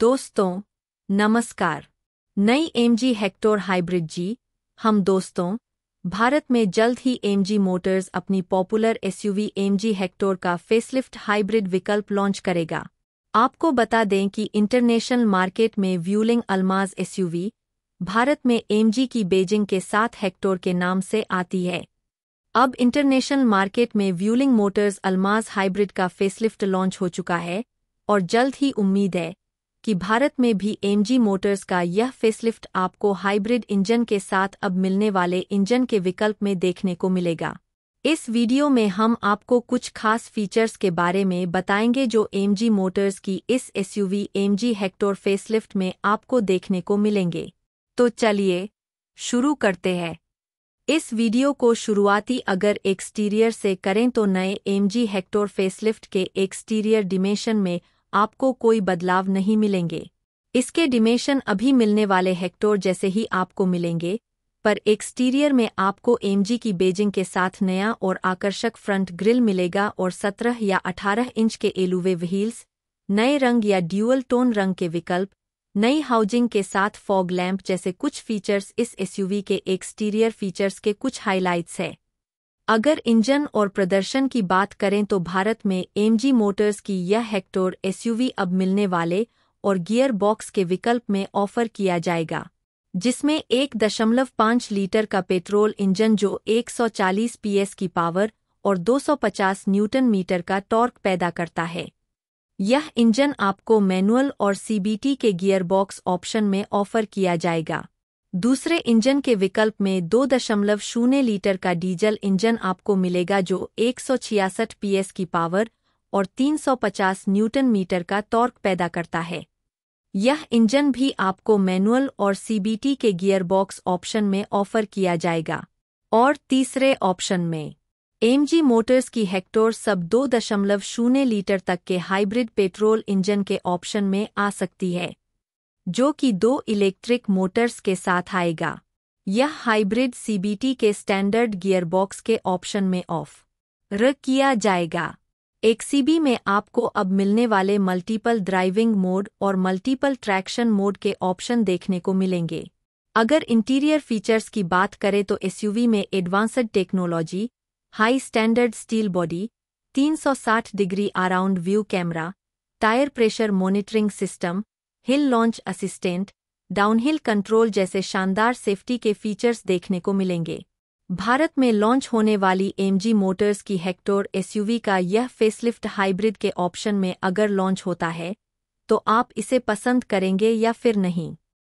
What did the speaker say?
दोस्तों नमस्कार नई एमजी हेक्टोर हाइब्रिड जी हम दोस्तों भारत में जल्द ही एमजी मोटर्स अपनी पॉपुलर एसयूवी एमजी हेक्टोर का फेसलिफ्ट हाइब्रिड विकल्प लॉन्च करेगा आपको बता दें कि इंटरनेशनल मार्केट में व्यूलिंग अल्माज एसयूवी भारत में एमजी की बेजिंग के साथ हेक्टोर के नाम से आती है अब इंटरनेशनल मार्केट में व्यूलिंग मोटर्स अलमाज हाइब्रिड का फेसलिफ्ट लॉन्च हो चुका है और जल्द ही उम्मीद है कि भारत में भी एमजी मोटर्स का यह फेसलिफ्ट आपको हाइब्रिड इंजन के साथ अब मिलने वाले इंजन के विकल्प में देखने को मिलेगा इस वीडियो में हम आपको कुछ खास फीचर्स के बारे में बताएंगे जो एमजी मोटर्स की इस एसयूवी एमजी हेक्टोर फेसलिफ्ट में आपको देखने को मिलेंगे तो चलिए शुरू करते हैं इस वीडियो को शुरुआती अगर एक्सटीरियर से करें तो नए एमजी हेक्टोर फेसलिफ्ट के एक्सटीरियर डिमेशन में आपको कोई बदलाव नहीं मिलेंगे इसके डिमेशन अभी मिलने वाले हेक्टोर जैसे ही आपको मिलेंगे पर एक्सटीरियर में आपको एमजी की बेजिंग के साथ नया और आकर्षक फ्रंट ग्रिल मिलेगा और 17 या 18 इंच के एलुवे व्हील्स नए रंग या ड्यूअल टोन रंग के विकल्प नई हाउजिंग के साथ फॉग लैंप जैसे कुछ फीचर्स इस एसयूवी के एक्सटीरियर फीचर्स के कुछ हाइलाइट्स हैं अगर इंजन और प्रदर्शन की बात करें तो भारत में एमजी मोटर्स की यह हेक्टोर एसयूवी अब मिलने वाले और गियर बॉक्स के विकल्प में ऑफर किया जाएगा जिसमें एक दशमलव पाँच लीटर का पेट्रोल इंजन जो 140 पीएस की पावर और 250 न्यूटन मीटर का टॉर्क पैदा करता है यह इंजन आपको मैनुअल और सीबीटी के गियर बॉक्स ऑप्शन में ऑफर किया जाएगा दूसरे इंजन के विकल्प में दो दशमलव शून्य लीटर का डीजल इंजन आपको मिलेगा जो एक सौ छियासठ पीएस की पावर और 350 न्यूटन मीटर का टॉर्क पैदा करता है यह इंजन भी आपको मैनुअल और सीबीटी के गियरबॉक्स ऑप्शन में ऑफर किया जाएगा और तीसरे ऑप्शन में एमजी मोटर्स की हेक्टोर सब दो दशमलव शून्य लीटर तक के हाइब्रिड पेट्रोल इंजन के ऑप्शन में आ सकती है जो कि दो इलेक्ट्रिक मोटर्स के साथ आएगा यह हाइब्रिड सीबीटी के स्टैंडर्ड गियरबॉक्स के ऑप्शन में ऑफ र किया जाएगा एक्सीबी में आपको अब मिलने वाले मल्टीपल ड्राइविंग मोड और मल्टीपल ट्रैक्शन मोड के ऑप्शन देखने को मिलेंगे अगर इंटीरियर फीचर्स की बात करें तो एसयूवी में advanced technology high standard steel body 360 degree around view camera tyre pressure monitoring system hill launch assistant downhill control जैसे शानदार सेफ्टी के फीचर्स देखने को मिलेंगे भारत में लॉन्च होने वाली एमजी मोटर्स की हेक्टोर एसयूवी का यह फेसलिफ्ट हाइब्रिड के ऑप्शन में अगर लॉन्च होता है तो आप इसे पसंद करेंगे या फिर नहीं